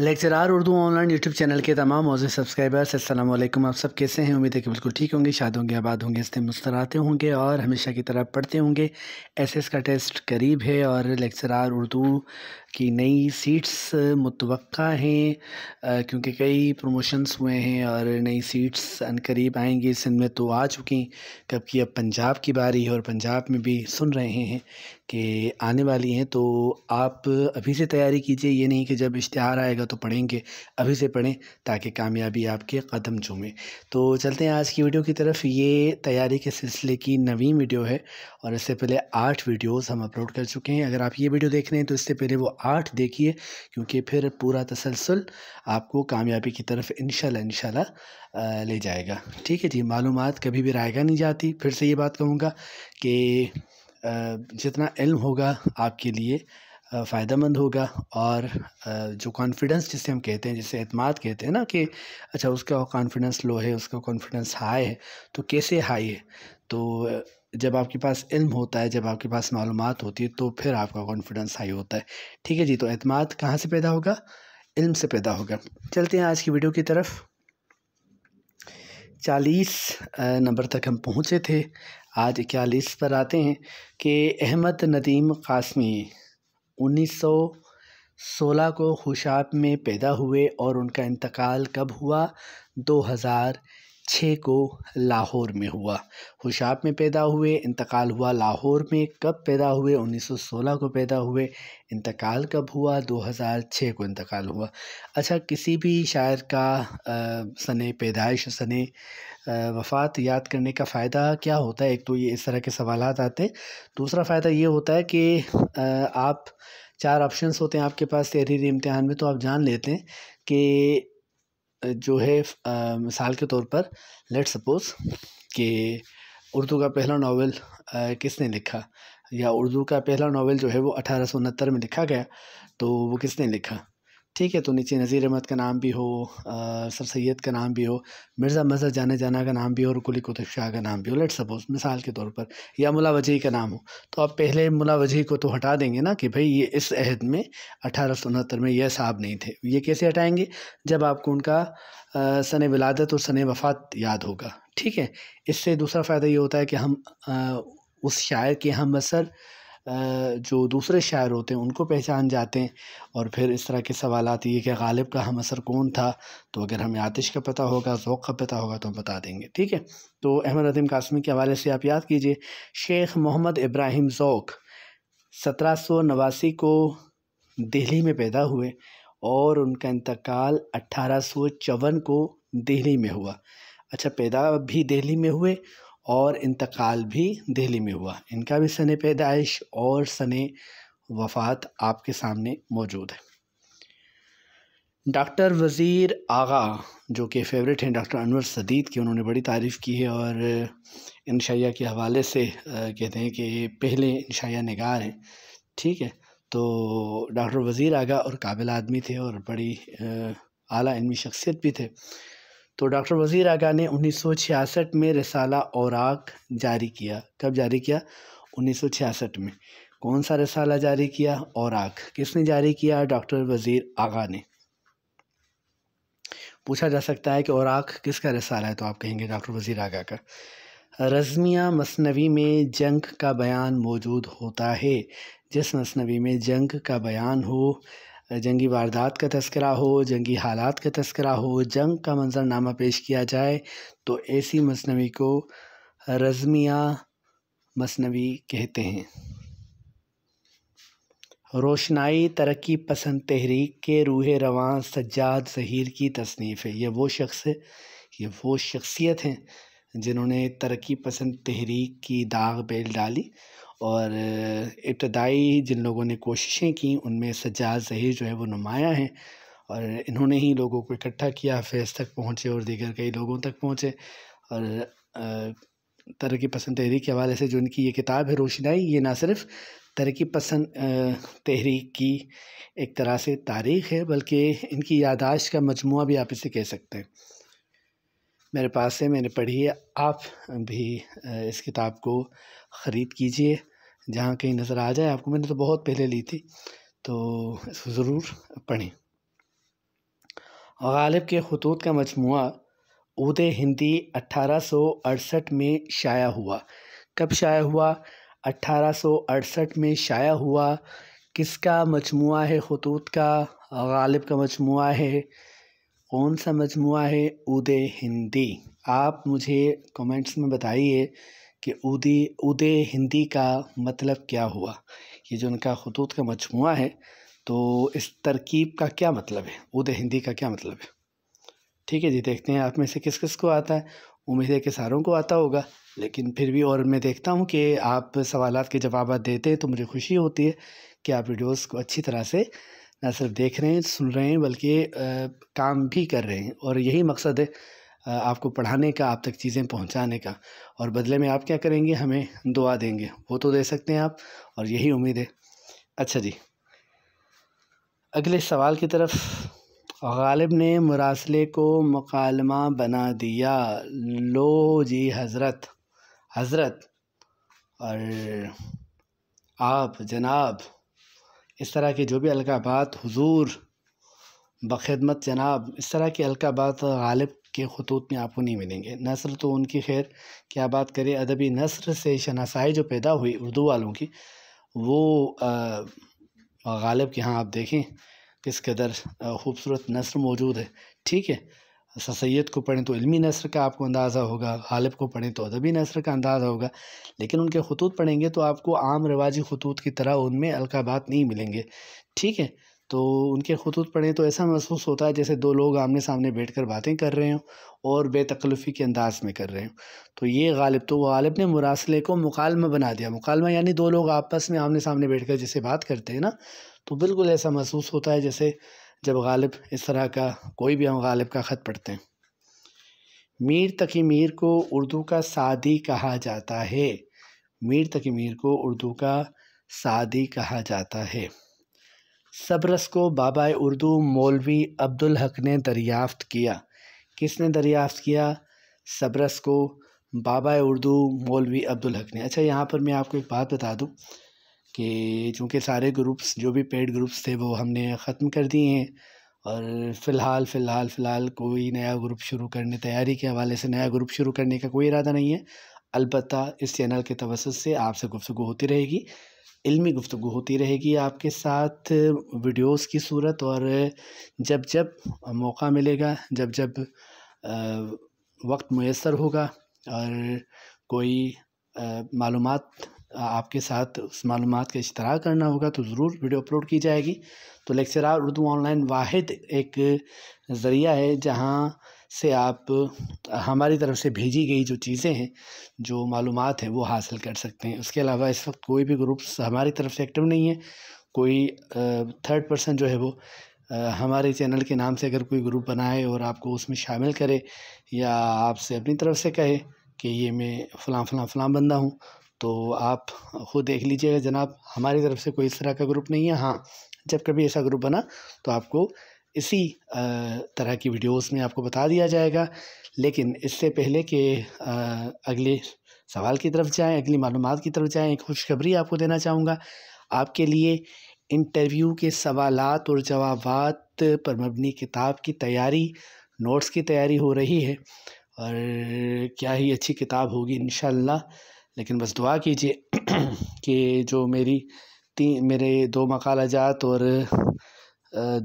lecturer Urdu online YouTube channel के तमाम मौजूद सब्सक्राइबर्स असलम आप सब कैसे हैं उम्मीद है कि बिल्कुल ठीक होंगे शाद होंगे आबाद होंगे इससे मुस्तराते होंगे और हमेशा की तरह पढ़ते होंगे एसएस एस का टेस्ट करीब है और लेक्चरार उर्दू कि नई सीट्स मुतव हैं क्योंकि कई प्रमोशंस हुए हैं और नई सीट्स अनकरीब करीब आएंगी सिंध में तो आ चुकी कब अब पंजाब की बारी है और पंजाब में भी सुन रहे हैं कि आने वाली हैं तो आप अभी से तैयारी कीजिए ये नहीं कि जब इश्तहार आएगा तो पढ़ेंगे अभी से पढ़ें ताकि कामयाबी आपके कदम चूमें तो चलते हैं आज की वीडियो की तरफ ये तैयारी के सिलसिले की नवीन वीडियो है और इससे पहले आठ वीडियोस हम अपलोड कर चुके हैं अगर आप ये वीडियो देख रहे हैं तो इससे पहले वो आठ देखिए क्योंकि फिर पूरा तसलसल आपको कामयाबी की तरफ इन इनशाला ले जाएगा ठीक है जी मालूम कभी भी रायगा नहीं जाती फिर से ये बात कहूँगा कि जितना इल्म होगा आपके लिए फ़ायदा मंद होगा और जो कॉन्फिडेंस जिसे हम कहते हैं जिसे अतमाद कहते हैं ना कि अच्छा उसका कॉन्फिडेंस लो है उसका कॉन्फिडेंस हाई है तो कैसे हाई है तो जब आपके पास इल्म होता है जब आपके पास मालूम होती है तो फिर आपका कॉन्फिडेंस हाई होता है ठीक है जी तो अतमाद कहाँ से पैदा होगा इल्म से पैदा होगा चलते हैं आज की वीडियो की तरफ चालीस नंबर तक हम पहुँचे थे आज इक्यालीस पर आते हैं कि अहमद नदीम कासमी उन्नीस सौ सोलह को खुशाब में पैदा हुए और उनका इंतकाल कब हुआ दो हज़ार छः को लाहौर में हुआ होशाब में पैदा हुए इंतकाल हुआ लाहौर में कब पैदा हुए 1916 को पैदा हुए इंतकाल कब हुआ 2006 को इंतकाल हुआ अच्छा किसी भी शायर का सन पैदाइश सन वफ़ात याद करने का फ़ायदा क्या होता है एक तो ये इस तरह के सवाल आते हैं दूसरा फ़ायदा ये होता है कि आप चार ऑप्शंस होते हैं आपके पास तहरीरी इम्तहान में तो आप जान लेते हैं कि जो है मिसाल के तौर पर लेट सपोज़ कि उर्दू का पहला नावल किसने लिखा या उर्दू का पहला नावल जो है वो अठारह सौ उनहत्तर में लिखा गया तो वो किसने लिखा ठीक है तो नीचे नज़ीर अहमद का नाम भी हो आ, सर सैद का नाम भी हो मिर्ज़ा मजर जाने जाना का नाम भी हो और कुली कुतुब शाह का नाम भी हो लेट सपोज मिसाल के तौर पर या मुला वजह का नाम हो तो आप पहले मुला वजह को तो हटा देंगे ना कि भाई ये इस अहद में अठारह में यह साहब नहीं थे ये कैसे हटाएँगे जब आपको उनका सन विलादत और सन वफ़ात याद होगा ठीक है इससे दूसरा फ़ायदा ये होता है कि हम आ, उस शायर के हम असर जो दूसरे शायर होते हैं उनको पहचान जाते हैं और फिर इस तरह के सवाल आते हैं कि गालिब का हम असर कौन था तो अगर हमें आतिश का पता होगा ओक़ का पता होगा तो हम बता देंगे ठीक है तो अहमद अदीम कासमी के हवाले से आप याद कीजिए शेख मोहम्मद इब्राहिम ओक़ सत्रह सौ नवासी को दिल्ली में पैदा हुए और उनका इंतकाल अट्ठारह सौ चौवन को दिल्ली में हुआ अच्छा पैदा भी दिल्ली में हुए और इंतकाल भी दिल्ली में हुआ इनका भी सन पैदाइश और सन वफ़ात आपके सामने मौजूद है डॉक्टर वज़ीर आगा जो कि फेवरेट हैं डॉक्टर अनवर सदीद की उन्होंने बड़ी तारीफ़ की है और इन के हवाले से कहते हैं कि पहले इन शाया नगार हैं ठीक है तो डॉक्टर वज़ीर आगा और काबिल आदमी थे और बड़ी आला इनमी शख्सियत भी थे तो डॉक्टर वज़ी आगा ने उन्नीस में रसाला औराक जारी किया कब जारी किया उन्नीस में कौन सा रसाला जारी किया औराक किसने जारी किया डॉक्टर वज़ी आगा ने पूछा जा सकता है कि औराक किसका रसाला है तो आप कहेंगे डॉक्टर वज़ी आगा का रजमिया मसनवी में जंग का बयान मौजूद होता है जिस मसनवी में जंग का बयान हो जंगी वारदात का तस्करा हो जंगी हालात का तस्करा हो जंग का मंजरनामा पेश किया जाए तो ऐसी मसनवी को रज़मिया मसनवी कहते हैं रोशनाई तरक्की पसंद तहरीक के रूह रवान सज्जाद जहीर की तसनीफ़ है यह वो शख्स ये वो शख्सियत हैं जिन्होंने तरक्की पसंद तहरीक की दाग बेल डाली और इब्तदाई जिन लोगों ने कोशिशें की उनमें सज्जाद ज़हीर जो है वो नुमायाँ हैं और इन्होंने ही लोगों को इकट्ठा किया फैज़ तक पहुँचे और दीगर कई लोगों तक पहुँचे और तरक्की पसंद तहरीक के हवाले से जो इनकी ये किताब है रोशनाई ये ना सिर्फ तरक्की पसंद तहरीक की एक तरह से तारीख़ है बल्कि इनकी यादाश्त का मजमू भी आप इसे कह सकते हैं मेरे पास है मैंने पढ़ी है आप भी इस किताब को ख़रीद कीजिए जहाँ कहीं नज़र आ जाए आपको मैंने तो बहुत पहले ली थी तो इसको ज़रूर पढ़ें गालिब के खतूत का मजमु उद हिंदी अट्ठारह सौ अड़सठ में शाया हुआ कब शाया हुआ अट्ठारह सौ अड़सठ में शाया हुआ किसका मजमु है खतूत का गालिब का मजमु है कौन सा मजमु है उदय हिंदी आप मुझे कमेंट्स में बताइए कि उदी उदय हिंदी का मतलब क्या हुआ ये जो उनका खतूत का मजमु है तो इस तरकीब का क्या मतलब है उदय हिंदी का क्या मतलब है ठीक है जी देखते हैं आप में से किस किस को आता है उम्मीद है कि सारों को आता होगा लेकिन फिर भी और मैं देखता हूँ कि आप सवाल के जवाब देते हैं तो मुझे खुशी होती है कि आप वीडियोज़ को अच्छी तरह से ना सिर्फ देख रहे हैं सुन रहे हैं बल्कि काम भी कर रहे हैं और यही मकसद है आपको पढ़ाने का आप तक चीज़ें पहुंचाने का और बदले में आप क्या करेंगे हमें दुआ देंगे वो तो दे सकते हैं आप और यही उम्मीद है अच्छा जी अगले सवाल की तरफ गालिब ने मुरासले को मकालमा बना दिया लो जी हज़रत हज़रत और आप जनाब इस तरह के जो भी अलकाबात हुजूर बखिदमत जनाब इस तरह के अलकाबात गालिब के खतूत में आपको नहीं मिलेंगे नसर तो उनकी खैर क्या बात करें अदबी नसर से शनासाई जो पैदा हुई उर्दू वालों की वो गालिब के यहाँ आप देखें किस कदर खूबसूरत नसर मौजूद है ठीक है सैद को पढ़ें तो इलमी नसर का आपको अंदाज़ा होगा गालिब को पढ़ें तो अदबी नसर का अंदाज़ा होगा लेकिन उनके खतूत पढ़ेंगे तो आपको आम रवाजी खतूत की तरह उनमें अलकाबात नहीं मिलेंगे ठीक है तो उनके खतूत पढ़ें तो ऐसा महसूस होता है जैसे दो लोग आमने सामने बैठ कर बातें कर रहे हों और बेतकल्फ़ी के अंदाज़ में कर रहे हों तो ये गालिब तो गालिब ने मुरासले को मुकालमा बना दिया मुकालमा यानी दो लोग आपस में आमने सामने बैठ कर जैसे बात करते हैं ना तो बिल्कुल ऐसा महसूस होता है जैसे जब गालिब इस तरह का कोई भी हम गालिब का ख़त पढ़ते हैं मीर तकी मीर को उर्दू का सादी कहा जाता है मीर तकी मीर को उर्दू का सादी कहा जाता है सबरस को बाबा उर्दू मौलवी अब्दुल हक ने दरियाफ़त किया किसने दरियाफ़त किया सबरस को बाबा उर्दू मौलवी अब्दुल हक ने अच्छा यहाँ पर मैं आपको एक बात बता दूँ कि चूँकि सारे ग्रुप्स जो भी पेड ग्रुप्स थे वो हमने ख़त्म कर दिए हैं और फ़िलहाल फ़िलहाल फ़िलहाल कोई नया ग्रुप शुरू करने तैयारी के हवाले से नया ग्रुप शुरू करने का कोई इरादा नहीं है अलबत् इस चैनल के तवसत से आपसे गुफ्तु होती रहेगी इल्मी गुफ्तु होती रहेगी आपके साथ वीडियोस की सूरत और जब जब मौका मिलेगा जब जब वक्त मैसर होगा और कोई मालूम आपके साथ उस मालूम का इश्तरा करना होगा तो ज़रूर वीडियो अपलोड की जाएगी तो लेक्चरार उर्दू ऑनलाइन वाद एक ज़रिया है जहाँ से आप हमारी तरफ से भेजी गई जो चीज़ें हैं जो मालूम हैं वो हासिल कर सकते हैं उसके अलावा इस वक्त कोई भी ग्रुप्स हमारी तरफ से एक्टिव नहीं है कोई थर्ड पर्सन जो है वो हमारे चैनल के नाम से अगर कोई ग्रुप बनाए और आपको उसमें शामिल करे या आपसे अपनी तरफ से कहे कि ये मैं फ़लाँ फ़लाँ फ़लाँ बंदा हूँ तो आप ख़ुद देख लीजिएगा जनाब हमारी तरफ से कोई इस तरह का ग्रुप नहीं है हाँ जब कभी ऐसा ग्रुप बना तो आपको इसी तरह की वीडियोस में आपको बता दिया जाएगा लेकिन इससे पहले कि अगले सवाल की तरफ जाएं अगली मालूम की तरफ जाएं एक खुशखबरी आपको देना चाहूँगा आपके लिए इंटरव्यू के सवाल और जवाब पर मबनी किताब की तैयारी नोट्स की तैयारी हो रही है और क्या ही अच्छी किताब होगी इन लेकिन बस दुआ कीजिए कि जो मेरी तीन मेरे दो मकालजात और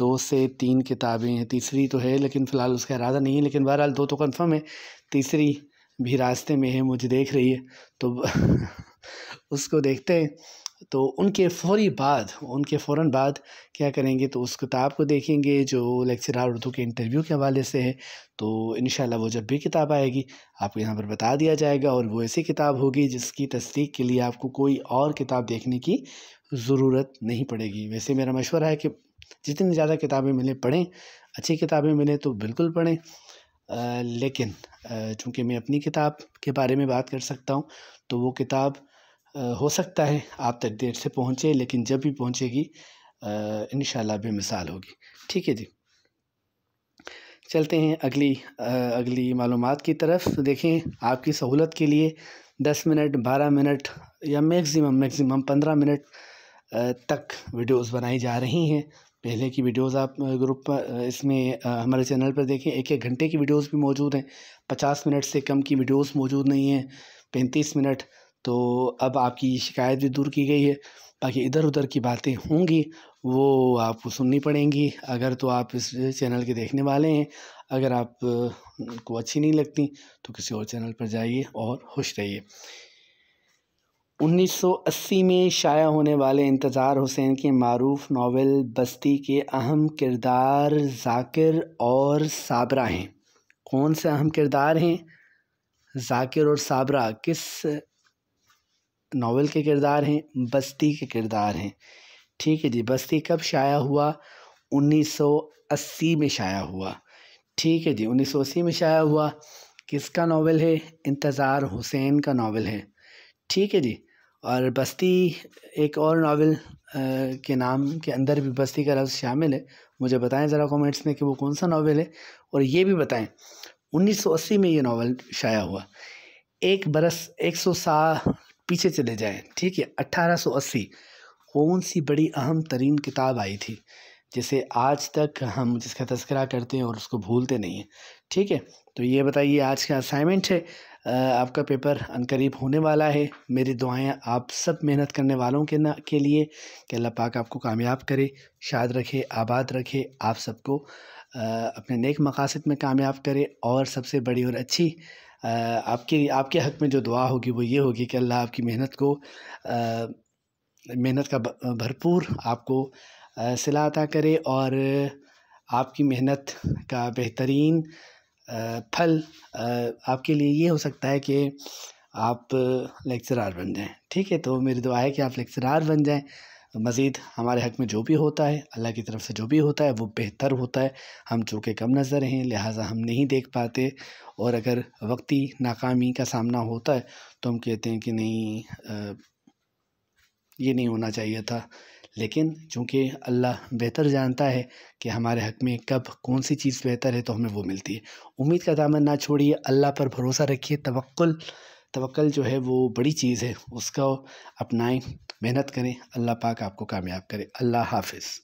दो से तीन किताबें हैं तीसरी तो है लेकिन फ़िलहाल उसका इरादा नहीं है लेकिन बहरहाल दो तो कन्फर्म है तीसरी भी रास्ते में है मुझे देख रही है तो उसको देखते हैं तो उनके फौरी बाद उनके फ़ौर बाद क्या करेंगे तो उस किताब को देखेंगे जो लेक्चरार उर्दू के इंटरव्यू के हवाले से है तो इन वो जब भी किताब आएगी आपको यहाँ पर बता दिया जाएगा और वो ऐसी किताब होगी जिसकी तस्दीक के लिए आपको कोई और किताब देखने की ज़रूरत नहीं पड़ेगी वैसे मेरा मशवरा है कि जितनी ज़्यादा किताबें मिलें पढ़ें अच्छी किताबें मिलें तो बिल्कुल पढ़ें लेकिन चूँकि मैं अपनी किताब के बारे में बात कर सकता हूँ तो वो किताब हो सकता है आप तक देर से पहुँचे लेकिन जब भी पहुँचेगी इन बेमिसाल होगी ठीक है जी चलते हैं अगली आ, अगली मालूम की तरफ देखें आपकी सहूलत के लिए दस मिनट बारह मिनट या मैक्सिमम मैक्सिमम पंद्रह मिनट तक वीडियोस बनाई जा रही हैं पहले की वीडियोस आप ग्रुप इसमें हमारे चैनल पर देखें एक एक घंटे की वीडियोस भी मौजूद हैं पचास मिनट से कम की वीडियोस मौजूद नहीं हैं पैंतीस मिनट तो अब आपकी शिकायत भी दूर की गई है बाकी इधर उधर की बातें होंगी वो आपको सुननी पड़ेंगी अगर तो आप इस चैनल के देखने वाले हैं अगर आप को अच्छी नहीं लगती तो किसी और चैनल पर जाइए और खुश रहिए 1980 में शाया होने वाले इंतज़ार हुसैन के मरूफ नावल बस्ती के अहम किरदार जाकिर और साबरा हैं कौन से अहम किरदार हैं जाकिर और साबरा किस नावल के किरदार हैं बस्ती के किरदार हैं ठीक है जी बस्ती कब शाया हुआ 1980 में शाया हुआ ठीक है जी 1980 में शाया हुआ किसका नावल है इंतज़ार हुसैन का नावल है ठीक है जी और बस्ती एक और नावल के नाम के अंदर भी बस्ती का लफ्ज़ शामिल है मुझे बताएं ज़रा कमेंट्स में कि वो कौन सा नावल है और ये भी बताएं 1980 में ये नावल शाया हुआ एक बरस एक सौ सा पीछे चले जाएं ठीक है 1880 कौन सी बड़ी अहम तरीन किताब आई थी जिसे आज तक हम जिसका तस्करा करते हैं और उसको भूलते नहीं हैं ठीक है तो ये बताइए आज का असाइनमेंट है आपका पेपर अनकरीब होने वाला है मेरी दुआएं आप सब मेहनत करने वालों के ना के लिए कि अल्लाह पाक आपको कामयाब करे शाद रखे आबाद रखे आप सबको अपने नेक मकासद में कामयाब करे और सबसे बड़ी और अच्छी आपके आपके हक़ में जो दुआ होगी वो ये होगी कि अल्लाह आपकी मेहनत को मेहनत का भरपूर आपको सिला अता करे और आपकी मेहनत का बेहतरीन फल आपके लिए ये हो सकता है कि आप लेक्चरार बन जाएं ठीक है तो मेरी दुआ है कि आप लेक्चरार बन जाएं मज़ीद हमारे हक़ में जो भी होता है अल्लाह की तरफ से जो भी होता है वो बेहतर होता है हम चूँकि कम नज़र हैं लिहाजा हम नहीं देख पाते और अगर वक्ती नाकामी का सामना होता है तो हम कहते हैं कि नहीं आ, ये नहीं होना चाहिए था लेकिन चूँकि अल्लाह बेहतर जानता है कि हमारे हक़ में कब कौन सी चीज़ बेहतर है तो हमें वो मिलती है उम्मीद का दामन ना छोड़िए अल्लाह पर भरोसा रखिए तवक्ल तवक्ल जो है वो बड़ी चीज़ है उसको अपनाएं मेहनत करें अल्लाह पाक आपको कामयाब करे अल्लाह हाफिज़